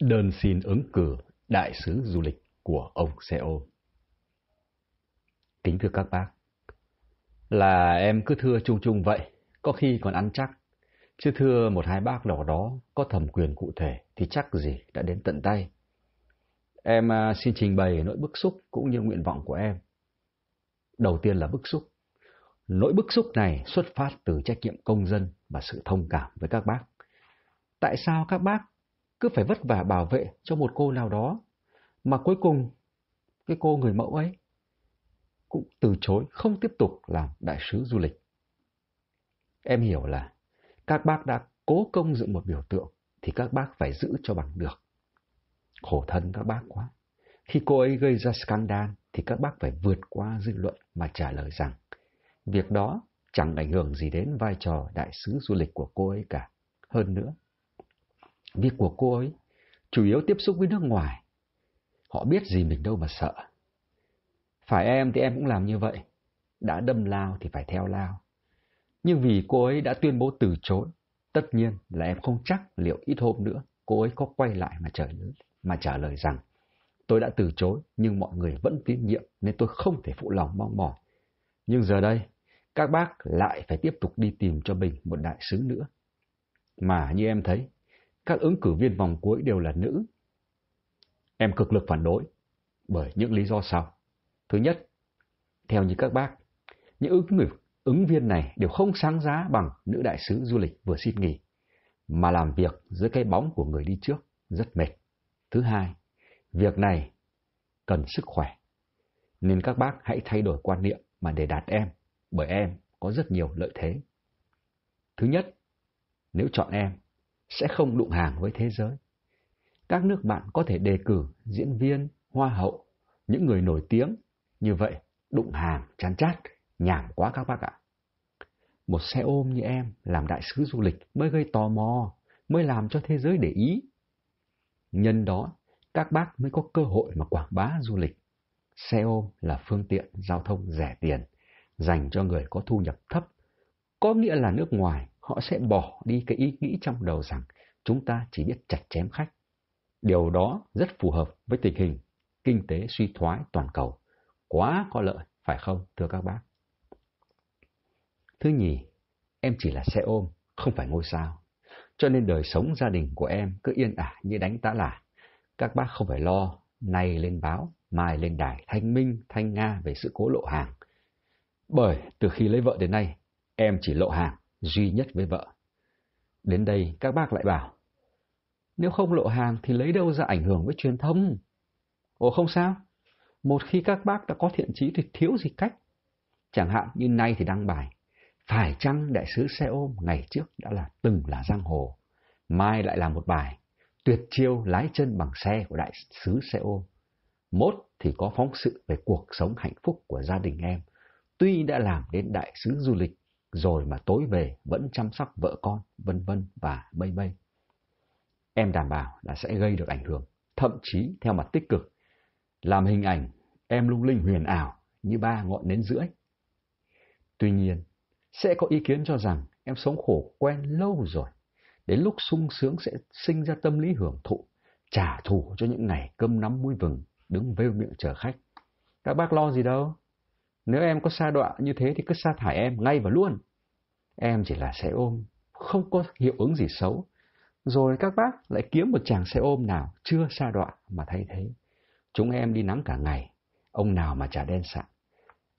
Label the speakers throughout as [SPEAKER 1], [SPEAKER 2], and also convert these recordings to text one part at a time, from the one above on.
[SPEAKER 1] đơn xin ứng cử đại sứ du lịch của ông CEO. Kính thưa các bác, là em cứ thưa chung chung vậy, có khi còn ăn chắc. Chứ thưa một hai bác nào đó có thẩm quyền cụ thể thì chắc gì đã đến tận tay. Em à, xin trình bày nỗi bức xúc cũng như nguyện vọng của em. Đầu tiên là bức xúc. Nỗi bức xúc này xuất phát từ trách nhiệm công dân và sự thông cảm với các bác. Tại sao các bác cứ phải vất vả bảo vệ cho một cô nào đó. Mà cuối cùng, cái cô người mẫu ấy cũng từ chối không tiếp tục làm đại sứ du lịch. Em hiểu là các bác đã cố công dựng một biểu tượng thì các bác phải giữ cho bằng được. Khổ thân các bác quá. Khi cô ấy gây ra scandal thì các bác phải vượt qua dư luận mà trả lời rằng việc đó chẳng ảnh hưởng gì đến vai trò đại sứ du lịch của cô ấy cả. Hơn nữa, Việc của cô ấy chủ yếu tiếp xúc với nước ngoài. Họ biết gì mình đâu mà sợ. Phải em thì em cũng làm như vậy. Đã đâm lao thì phải theo lao. Nhưng vì cô ấy đã tuyên bố từ chối, tất nhiên là em không chắc liệu ít hôm nữa cô ấy có quay lại mà trả lời, mà trả lời rằng tôi đã từ chối nhưng mọi người vẫn tín nhiệm nên tôi không thể phụ lòng mong mỏi. Nhưng giờ đây, các bác lại phải tiếp tục đi tìm cho mình một đại sứ nữa. Mà như em thấy, các ứng cử viên vòng cuối đều là nữ. Em cực lực phản đối, bởi những lý do sau. Thứ nhất, theo như các bác, những ứng, người, ứng viên này đều không sáng giá bằng nữ đại sứ du lịch vừa xin nghỉ, mà làm việc dưới cái bóng của người đi trước rất mệt. Thứ hai, việc này cần sức khỏe, nên các bác hãy thay đổi quan niệm mà để đạt em, bởi em có rất nhiều lợi thế. Thứ nhất, nếu chọn em, sẽ không đụng hàng với thế giới. Các nước bạn có thể đề cử diễn viên, hoa hậu, những người nổi tiếng, như vậy đụng hàng chán chát, nhảm quá các bác ạ. Một xe ôm như em làm đại sứ du lịch mới gây tò mò, mới làm cho thế giới để ý. Nhân đó, các bác mới có cơ hội mà quảng bá du lịch. Xe ôm là phương tiện giao thông rẻ tiền, dành cho người có thu nhập thấp, có nghĩa là nước ngoài họ sẽ bỏ đi cái ý nghĩ trong đầu rằng chúng ta chỉ biết chặt chém khách. Điều đó rất phù hợp với tình hình kinh tế suy thoái toàn cầu. Quá có lợi, phải không, thưa các bác? Thứ nhì, em chỉ là xe ôm, không phải ngôi sao. Cho nên đời sống gia đình của em cứ yên ả như đánh tá lả. Các bác không phải lo, nay lên báo, mai lên đài Thanh Minh, Thanh Nga về sự cố lộ hàng. Bởi từ khi lấy vợ đến nay, em chỉ lộ hàng, duy nhất với vợ. Đến đây các bác lại bảo, nếu không lộ hàng thì lấy đâu ra ảnh hưởng với truyền thông? Ồ không sao, một khi các bác đã có thiện chí thì thiếu gì cách. Chẳng hạn như nay thì đăng bài, phải chăng đại sứ xe ôm ngày trước đã là từng là giang hồ, mai lại là một bài, tuyệt chiêu lái chân bằng xe của đại sứ xe ôm. Mốt thì có phóng sự về cuộc sống hạnh phúc của gia đình em, tuy đã làm đến đại sứ du lịch rồi mà tối về vẫn chăm sóc vợ con, vân vân và mây mây. Em đảm bảo là sẽ gây được ảnh hưởng, thậm chí theo mặt tích cực, làm hình ảnh em lung linh huyền ảo như ba ngọn nến rưỡi. Tuy nhiên, sẽ có ý kiến cho rằng em sống khổ quen lâu rồi, đến lúc sung sướng sẽ sinh ra tâm lý hưởng thụ, trả thù cho những ngày cơm nắm muối vừng, đứng vêu miệng chờ khách. Các bác lo gì đâu, nếu em có xa đọa như thế thì cứ sa thải em ngay và luôn. Em chỉ là xe ôm, không có hiệu ứng gì xấu. Rồi các bác lại kiếm một chàng xe ôm nào chưa xa đọa mà thay thế. Chúng em đi nắng cả ngày, ông nào mà chả đen sạm.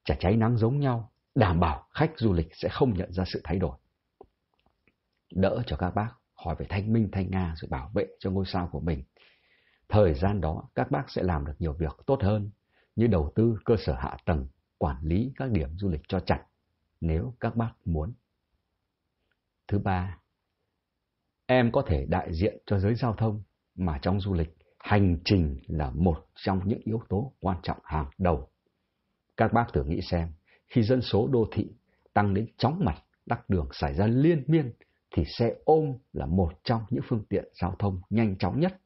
[SPEAKER 1] Chả cháy nắng giống nhau, đảm bảo khách du lịch sẽ không nhận ra sự thay đổi. Đỡ cho các bác hỏi về thanh minh thanh nga rồi bảo vệ cho ngôi sao của mình. Thời gian đó các bác sẽ làm được nhiều việc tốt hơn như đầu tư cơ sở hạ tầng, quản lý các điểm du lịch cho chặt nếu các bác muốn. Thứ ba, em có thể đại diện cho giới giao thông mà trong du lịch hành trình là một trong những yếu tố quan trọng hàng đầu. Các bác thử nghĩ xem, khi dân số đô thị tăng đến chóng mặt, tắc đường xảy ra liên miên, thì xe ôm là một trong những phương tiện giao thông nhanh chóng nhất.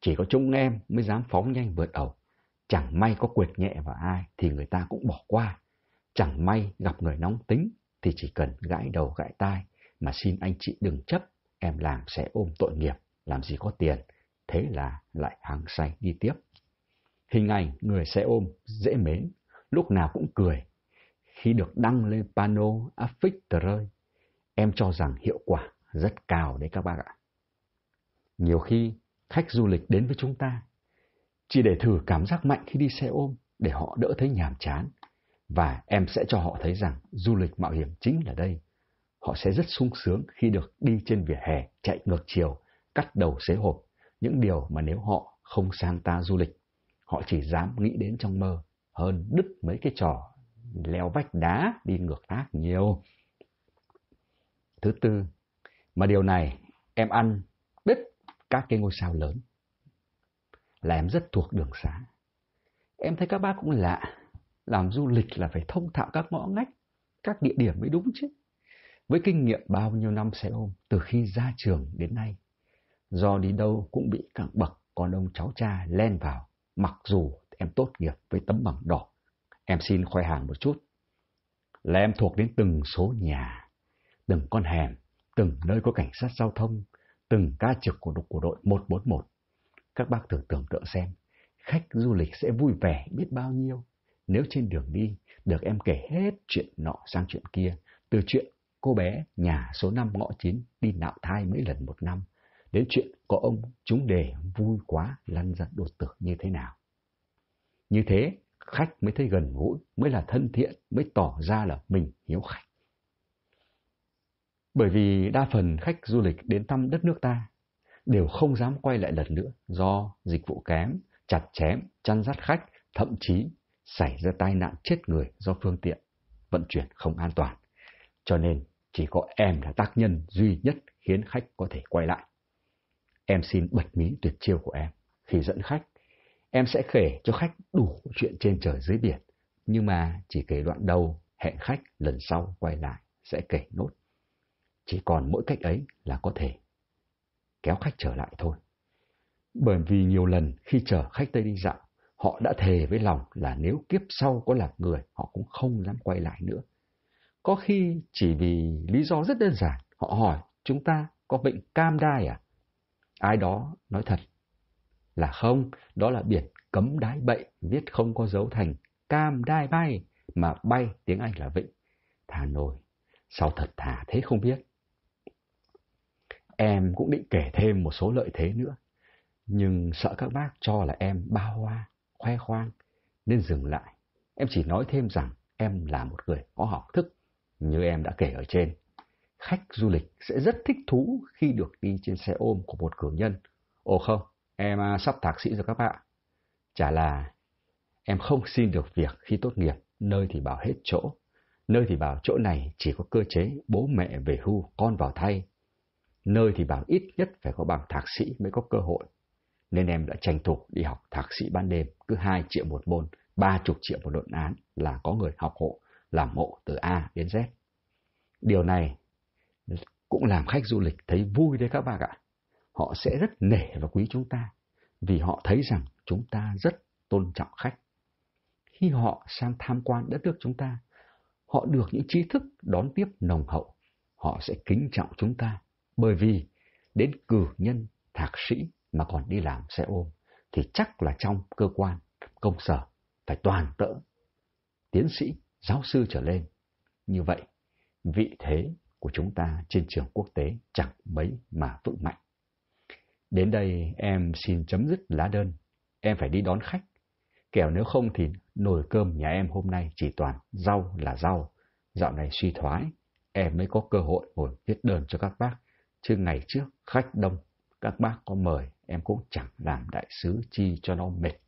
[SPEAKER 1] Chỉ có chúng em mới dám phóng nhanh vượt ẩu. Chẳng may có quyệt nhẹ vào ai thì người ta cũng bỏ qua. Chẳng may gặp người nóng tính thì chỉ cần gãi đầu gãi tai mà xin anh chị đừng chấp, em làm sẽ ôm tội nghiệp, làm gì có tiền. Thế là lại hàng say đi tiếp. Hình ảnh người xe ôm dễ mến, lúc nào cũng cười. Khi được đăng lên pano affix tờ rơi, em cho rằng hiệu quả rất cao đấy các bác ạ. Nhiều khi khách du lịch đến với chúng ta chỉ để thử cảm giác mạnh khi đi xe ôm để họ đỡ thấy nhàm chán và em sẽ cho họ thấy rằng du lịch mạo hiểm chính là đây họ sẽ rất sung sướng khi được đi trên vỉa hè chạy ngược chiều, cắt đầu xế hộp, những điều mà nếu họ không sang ta du lịch, họ chỉ dám nghĩ đến trong mơ hơn đứt mấy cái trò leo vách đá đi ngược thác nhiều. Thứ tư, mà điều này em ăn biết các cái ngôi sao lớn là em rất thuộc đường xá. Em thấy các bác cũng lạ, làm du lịch là phải thông thạo các ngõ ngách, các địa điểm mới đúng chứ. Với kinh nghiệm bao nhiêu năm xe ôm từ khi ra trường đến nay, do đi đâu cũng bị các bậc con ông cháu cha len vào, mặc dù em tốt nghiệp với tấm bằng đỏ. Em xin khoe hàng một chút, là em thuộc đến từng số nhà, từng con hẻm, từng nơi có cảnh sát giao thông, từng ca trực của đội, của đội 141. Các bác thử tưởng tượng xem, khách du lịch sẽ vui vẻ biết bao nhiêu nếu trên đường đi được em kể hết chuyện nọ sang chuyện kia, từ chuyện cô bé nhà số 5 ngõ 9 đi nạo thai mấy lần một năm, đến chuyện có ông chúng đề vui quá lăn ra đột tử như thế nào. Như thế, khách mới thấy gần gũi, mới là thân thiện, mới tỏ ra là mình hiếu khách. Bởi vì đa phần khách du lịch đến thăm đất nước ta đều không dám quay lại lần nữa do dịch vụ kém, chặt chém, chăn dắt khách, thậm chí xảy ra tai nạn chết người do phương tiện vận chuyển không an toàn. Cho nên chỉ có em là tác nhân duy nhất khiến khách có thể quay lại. Em xin bật mí tuyệt chiêu của em. Khi dẫn khách, em sẽ kể cho khách đủ chuyện trên trời dưới biển. Nhưng mà chỉ kể đoạn đầu, hẹn khách lần sau quay lại sẽ kể nốt. Chỉ còn mỗi cách ấy là có thể kéo khách trở lại thôi. Bởi vì nhiều lần khi chờ khách Tây đi dạo, họ đã thề với lòng là nếu kiếp sau có làm người, họ cũng không dám quay lại nữa. Có khi chỉ vì lý do rất đơn giản, họ hỏi chúng ta có bệnh cam đai à? Ai đó nói thật là không, đó là biển cấm đái bậy, viết không có dấu thành cam đai bay, mà bay tiếng Anh là vịnh. Thà nổi, sao thật thà thế không biết. Em cũng định kể thêm một số lợi thế nữa, nhưng sợ các bác cho là em bao hoa, khoe khoang, nên dừng lại. Em chỉ nói thêm rằng em là một người có học thức, như em đã kể ở trên, khách du lịch sẽ rất thích thú khi được đi trên xe ôm của một cường nhân. Ồ không, em à, sắp thạc sĩ rồi các bạn. Chả là em không xin được việc khi tốt nghiệp, nơi thì bảo hết chỗ. Nơi thì bảo chỗ này chỉ có cơ chế bố mẹ về hưu, con vào thay. Nơi thì bảo ít nhất phải có bằng thạc sĩ mới có cơ hội. Nên em đã tranh thủ đi học thạc sĩ ban đêm, cứ 2 triệu một môn, 30 triệu một luận án là có người học hộ làm mộ từ A đến Z. Điều này cũng làm khách du lịch thấy vui đấy các bạn ạ. Họ sẽ rất nể và quý chúng ta vì họ thấy rằng chúng ta rất tôn trọng khách. Khi họ sang tham quan đất nước chúng ta, họ được những trí thức đón tiếp nồng hậu, họ sẽ kính trọng chúng ta bởi vì đến cử nhân, thạc sĩ mà còn đi làm xe ôm thì chắc là trong cơ quan, công sở phải toàn tỡ tiến sĩ giáo sư trở lên. Như vậy, vị thế của chúng ta trên trường quốc tế chẳng mấy mà vững mạnh. Đến đây em xin chấm dứt lá đơn, em phải đi đón khách. Kẻo nếu không thì nồi cơm nhà em hôm nay chỉ toàn rau là rau. Dạo này suy thoái, em mới có cơ hội ngồi viết đơn cho các bác. Chứ ngày trước khách đông, các bác có mời em cũng chẳng làm đại sứ chi cho nó mệt.